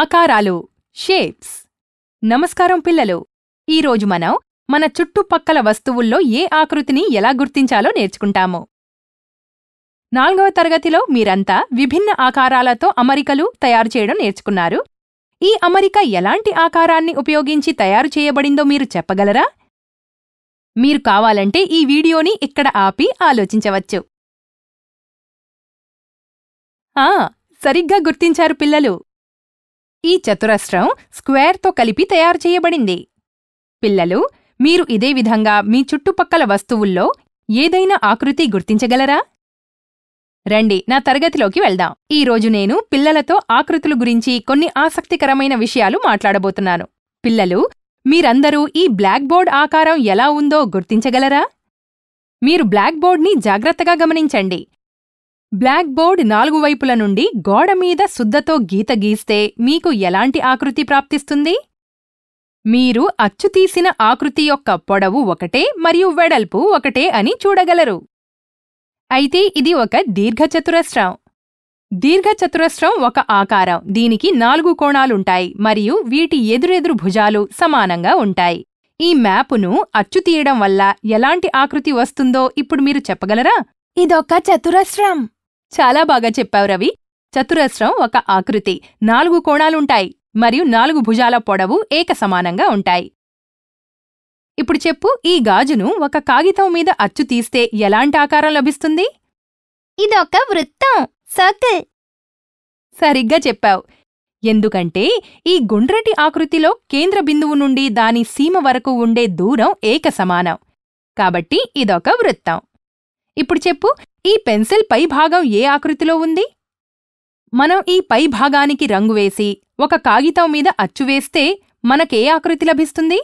ఆకారాలు షేప్స్ నమస్కారం పిల్లలు ఈరోజు మనం మన చుట్టుపక్కల వస్తువుల్లో ఏ ఆకృతిని ఎలా గుర్తించాలో నేర్చుకుంటాము నాలుగవ తరగతిలో మీరంతా విభిన్న ఆకారాలతో అమరికలు తయారు చేయడం నేర్చుకున్నారు ఈ అమరిక ఎలాంటి ఆకారాన్ని ఉపయోగించి తయారు చేయబడిందో మీరు చెప్పగలరా మీరు కావాలంటే ఈ వీడియోని ఇక్కడ ఆపి ఆలోచించవచ్చు ఆ సరిగ్గా గుర్తించారు పిల్లలు ఈ చతురస్రం స్క్వేర్తో కలిపి తయారు చేయబడింది పిల్లలు మీరు ఇదే విధంగా మీ చుట్టుపక్కల వస్తువుల్లో ఏదైనా ఆకృతి గుర్తించగలరా రండి నా తరగతిలోకి వెళ్దాం ఈరోజు నేను పిల్లలతో ఆకృతుల గురించి కొన్ని ఆసక్తికరమైన విషయాలు మాట్లాడబోతున్నాను పిల్లలు మీరందరూ ఈ బ్లాక్ బోర్డ్ ఆకారం ఎలా ఉందో గుర్తించగలరా మీరు బ్లాక్ బోర్డ్ని జాగ్రత్తగా గమనించండి బ్లాక్ బోర్డ్ నాలుగు వైపుల నుండి గోడ మీద శుద్ధతో గీత గీస్తే మీకు ఎలాంటి ఆకృతి ప్రాప్తిస్తుంది మీరు అచ్చుతీసిన ఆకృతి యొక్క పొడవు ఒకటే మరియు వెడల్పు ఒకటే అని చూడగలరు అయితే ఇది ఒక దీర్ఘచతురస్రం దీర్ఘచతురస్రం ఒక ఆకారం దీనికి నాలుగు కోణాలుంటాయి మరియు వీటి ఎదురెదురు భుజాలు సమానంగా ఉంటాయి ఈ మ్యాపును అచ్చు తీయడం వల్ల ఎలాంటి ఆకృతి వస్తుందో ఇప్పుడు మీరు చెప్పగలరా ఇదొక చతురస్రం చాలా బాగా చెప్పావు రవి చతురస్రం ఒక ఆకృతి నాలుగు కోణాలుంటాయి మరియు నాలుగు భుజాల పొడవు ఏక సమానంగా ఉంటాయి ఇప్పుడు చెప్పు ఈ గాజును ఒక కాగితం మీద అచ్చు తీస్తే ఎలాంటి ఆకారం లభిస్తుంది ఇదొక వృత్తం సర్కిల్ సరిగ్గా చెప్పావు ఎందుకంటే ఈ గుండ్రటి ఆకృతిలో కేంద్ర బిందువు నుండి దాని సీమ వరకు ఉండే దూరం ఏక సమానం కాబట్టి ఇదొక వృత్తం ఇప్పుడు చెప్పు ఈ పెన్సిల్ పై భాగం ఏ ఆకృతిలో ఉంది మనం ఈ పై భాగానికి రంగు వేసి ఒక కాగితం మీద అచ్చు వేస్తే మనకే ఆకృతి లభిస్తుంది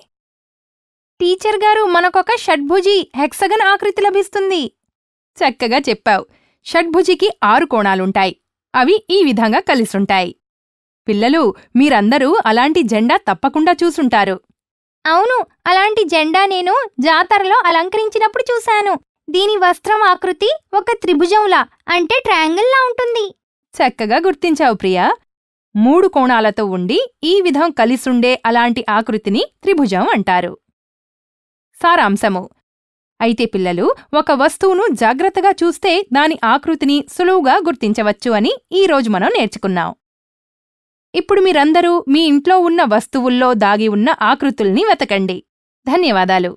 టీచర్ గారు మనకొక షడ్భుజి హెక్సగన్ ఆకృతి లభిస్తుంది చక్కగా చెప్పావు షడ్భుజికి ఆరు కోణాలుంటాయి అవి ఈ విధంగా కలిసుంటాయి పిల్లలు మీరందరూ అలాంటి జెండా తప్పకుండా చూసుంటారు అవును అలాంటి జెండా నేను జాతరలో అలంకరించినప్పుడు చూశాను దీని వస్త్రం ఆకృతి ఒక త్రిభుజంలా అంటే ట్రయాంగిల్లా ఉంటుంది చక్కగా గుర్తించావు ప్రియా మూడు కోణాలతో ఉండి ఈ విధం కలిసుండే అలాంటి ఆకృతిని త్రిభుజం అంటారు సారాంశము అయితే పిల్లలు ఒక వస్తువును జాగ్రత్తగా చూస్తే దాని ఆకృతిని సులువుగా గుర్తించవచ్చు అని ఈరోజు మనం నేర్చుకున్నాం ఇప్పుడు మీరందరూ మీ ఇంట్లో ఉన్న వస్తువుల్లో దాగి ఉన్న ఆకృతుల్ని వెతకండి ధన్యవాదాలు